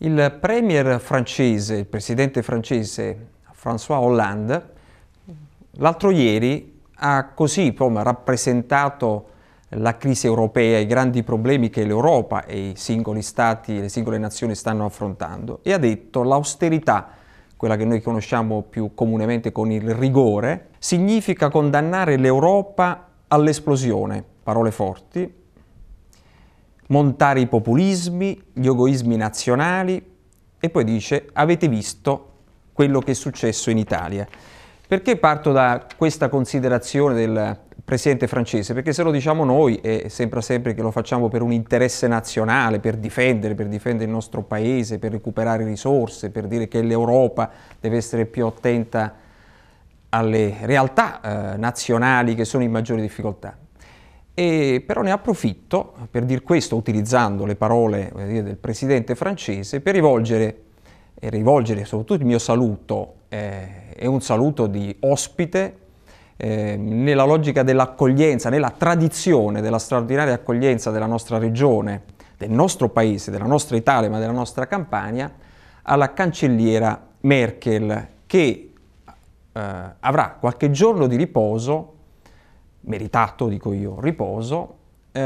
Il premier francese, il presidente francese François Hollande, l'altro ieri ha così come rappresentato la crisi europea, i grandi problemi che l'Europa e i singoli stati, le singole nazioni stanno affrontando e ha detto l'austerità, quella che noi conosciamo più comunemente con il rigore, significa condannare l'Europa all'esplosione, parole forti, montare i populismi, gli egoismi nazionali e poi dice avete visto quello che è successo in Italia. Perché parto da questa considerazione del presidente francese? Perché se lo diciamo noi e sembra sempre che lo facciamo per un interesse nazionale, per difendere, per difendere il nostro paese, per recuperare risorse, per dire che l'Europa deve essere più attenta alle realtà eh, nazionali che sono in maggiore difficoltà. E però ne approfitto per dire questo, utilizzando le parole dire, del presidente francese, per rivolgere, rivolgere soprattutto il mio saluto, eh, è un saluto di ospite, eh, nella logica dell'accoglienza, nella tradizione della straordinaria accoglienza della nostra regione, del nostro paese, della nostra Italia, ma della nostra Campania, alla cancelliera Merkel, che eh, avrà qualche giorno di riposo meritato, dico io, riposo, eh,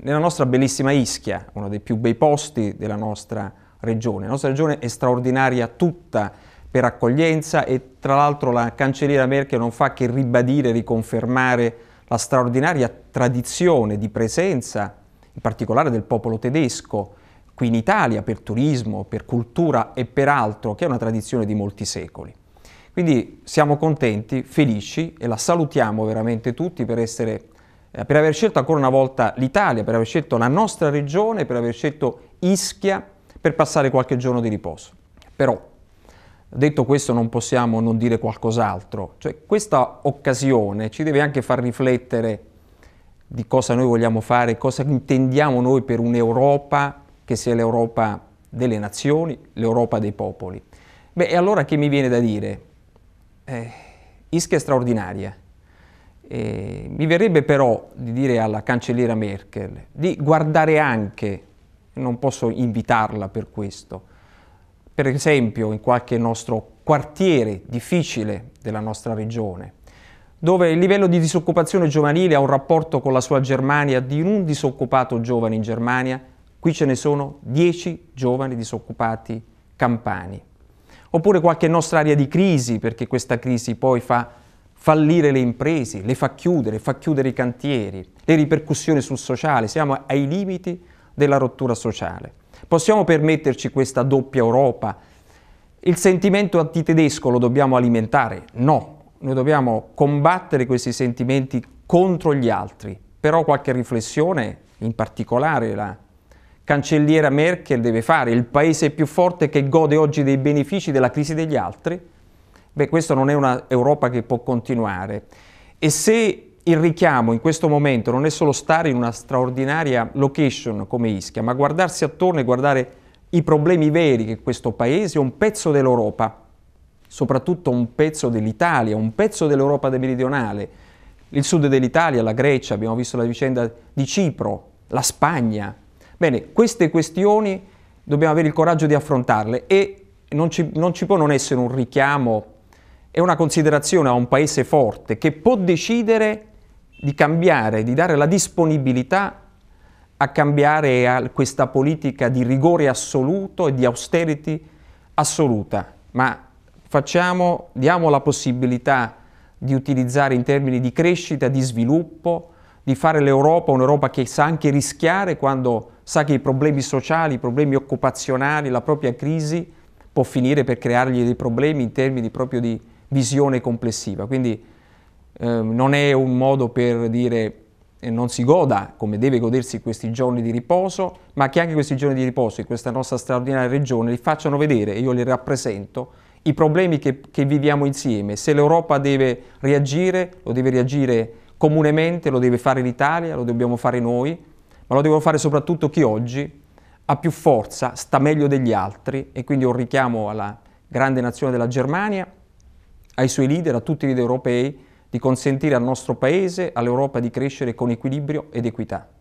nella nostra bellissima Ischia, uno dei più bei posti della nostra regione. La nostra regione è straordinaria tutta per accoglienza e tra l'altro la cancelliera Merkel non fa che ribadire, e riconfermare la straordinaria tradizione di presenza, in particolare del popolo tedesco, qui in Italia per turismo, per cultura e per altro, che è una tradizione di molti secoli. Quindi siamo contenti, felici e la salutiamo veramente tutti per, essere, eh, per aver scelto ancora una volta l'Italia, per aver scelto la nostra regione, per aver scelto Ischia per passare qualche giorno di riposo. Però, detto questo, non possiamo non dire qualcos'altro. Cioè, questa occasione ci deve anche far riflettere di cosa noi vogliamo fare, cosa intendiamo noi per un'Europa che sia l'Europa delle nazioni, l'Europa dei popoli. Beh, e allora che mi viene da dire? eh, Ischia è straordinaria. Eh, mi verrebbe però di dire alla cancelliera Merkel di guardare anche, non posso invitarla per questo, per esempio in qualche nostro quartiere difficile della nostra regione, dove il livello di disoccupazione giovanile ha un rapporto con la sua Germania di un disoccupato giovane in Germania, qui ce ne sono 10 giovani disoccupati campani oppure qualche nostra area di crisi, perché questa crisi poi fa fallire le imprese, le fa chiudere, fa chiudere i cantieri, le ripercussioni sul sociale, siamo ai limiti della rottura sociale. Possiamo permetterci questa doppia Europa? Il sentimento antitedesco lo dobbiamo alimentare? No, noi dobbiamo combattere questi sentimenti contro gli altri, però qualche riflessione, in particolare la cancelliera Merkel deve fare, il paese più forte che gode oggi dei benefici della crisi degli altri? Beh, questa non è un'Europa che può continuare. E se il richiamo in questo momento non è solo stare in una straordinaria location come Ischia, ma guardarsi attorno e guardare i problemi veri che questo paese, un pezzo dell'Europa, soprattutto un pezzo dell'Italia, un pezzo dell'Europa meridionale, il sud dell'Italia, la Grecia, abbiamo visto la vicenda di Cipro, la Spagna, Bene, queste questioni dobbiamo avere il coraggio di affrontarle e non ci, non ci può non essere un richiamo è una considerazione a un paese forte che può decidere di cambiare, di dare la disponibilità a cambiare a questa politica di rigore assoluto e di austerity assoluta, ma facciamo, diamo la possibilità di utilizzare in termini di crescita, di sviluppo, di fare l'Europa un'Europa che sa anche rischiare quando sa che i problemi sociali, i problemi occupazionali, la propria crisi può finire per creargli dei problemi in termini proprio di visione complessiva. Quindi eh, non è un modo per dire eh, non si goda come deve godersi questi giorni di riposo, ma che anche questi giorni di riposo in questa nostra straordinaria regione li facciano vedere, e io li rappresento, i problemi che, che viviamo insieme. Se l'Europa deve reagire, lo deve reagire comunemente, lo deve fare l'Italia, lo dobbiamo fare noi, ma lo devono fare soprattutto chi oggi ha più forza, sta meglio degli altri e quindi un richiamo alla grande nazione della Germania, ai suoi leader, a tutti i leader europei, di consentire al nostro Paese, all'Europa di crescere con equilibrio ed equità.